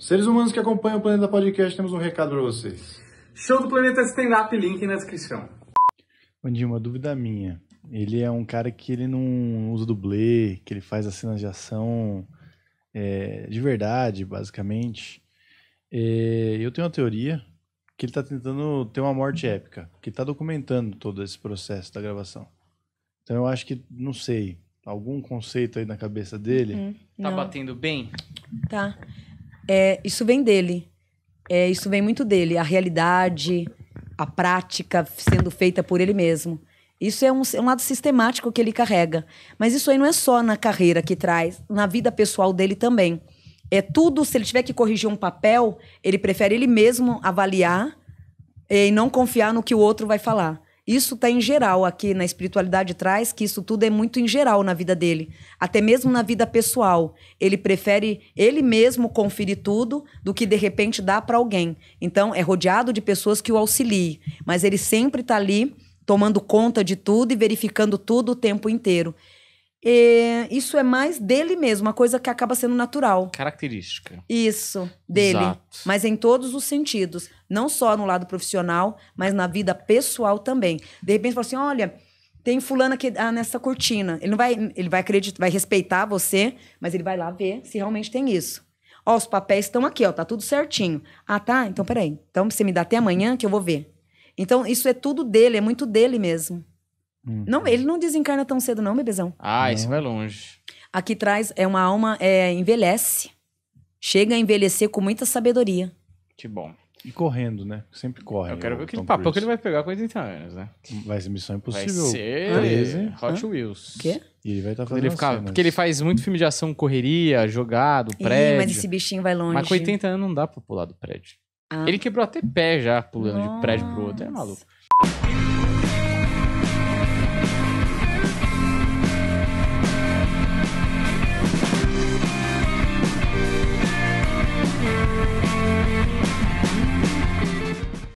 Seres humanos que acompanham o Planeta Podcast, temos um recado para vocês. Show do Planeta Stand Up, link na descrição. Andinho, uma dúvida minha. Ele é um cara que ele não usa dublê, que ele faz as cenas de ação é, de verdade, basicamente. É, eu tenho uma teoria que ele está tentando ter uma morte épica, que está documentando todo esse processo da gravação. Então eu acho que, não sei, algum conceito aí na cabeça dele. Uhum. tá batendo bem? Tá é, isso vem dele. É, isso vem muito dele. A realidade, a prática sendo feita por ele mesmo. Isso é um, é um, lado sistemático que ele carrega. Mas isso aí não é só na carreira que traz, na vida pessoal dele também. É tudo, se ele tiver que corrigir um papel, ele prefere ele mesmo avaliar é, e não confiar no que o outro vai falar. Isso está em geral aqui na espiritualidade traz que isso tudo é muito em geral na vida dele, até mesmo na vida pessoal. Ele prefere ele mesmo conferir tudo do que de repente dar para alguém. Então é rodeado de pessoas que o auxiliem, mas ele sempre está ali tomando conta de tudo e verificando tudo o tempo inteiro. É, isso é mais dele mesmo, uma coisa que acaba sendo natural. Característica. Isso, dele. Exato. Mas em todos os sentidos. Não só no lado profissional, mas na vida pessoal também. De repente, fala assim: olha, tem fulano aqui ah, tá nessa cortina. Ele não vai, ele vai acreditar, vai respeitar você, mas ele vai lá ver se realmente tem isso. Ó, os papéis estão aqui, ó, tá tudo certinho. Ah, tá? Então peraí. Então você me dá até amanhã que eu vou ver. Então, isso é tudo dele, é muito dele mesmo. Hum. Não, ele não desencarna tão cedo, não, bebezão. Ah, não. isso vai longe. Aqui traz é uma alma é, envelhece, chega a envelhecer com muita sabedoria. Que bom. E correndo, né? Sempre corre. Eu quero ver né, o que papo que ele vai pegar com 80 anos, né? Vai ser Missão Impossível. Vai ser 13. Hot Hã? Wheels. Quê? E ele vai estar tá fazendo ele fica, cenas. Assim, porque ele faz muito filme de ação, correria, jogado, prédio. Ih, mas esse bichinho vai longe. Mas com 80 anos não dá pra pular do prédio. Ah. Ele quebrou até pé já, pulando Nossa. de prédio pro outro. É maluco.